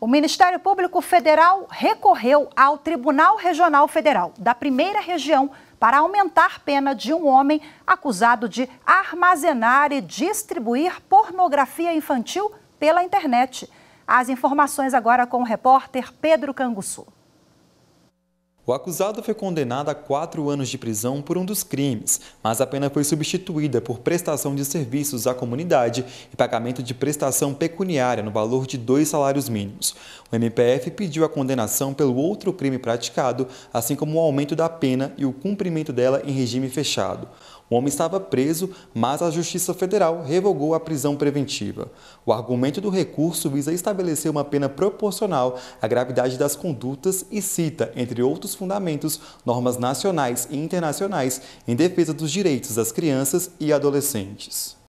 O Ministério Público Federal recorreu ao Tribunal Regional Federal da Primeira Região para aumentar pena de um homem acusado de armazenar e distribuir pornografia infantil pela internet. As informações agora com o repórter Pedro Canguçu. O acusado foi condenado a quatro anos de prisão por um dos crimes, mas a pena foi substituída por prestação de serviços à comunidade e pagamento de prestação pecuniária no valor de dois salários mínimos. O MPF pediu a condenação pelo outro crime praticado, assim como o aumento da pena e o cumprimento dela em regime fechado. O homem estava preso, mas a Justiça Federal revogou a prisão preventiva. O argumento do recurso visa estabelecer uma pena proporcional à gravidade das condutas e cita, entre outros fundamentos, normas nacionais e internacionais em defesa dos direitos das crianças e adolescentes.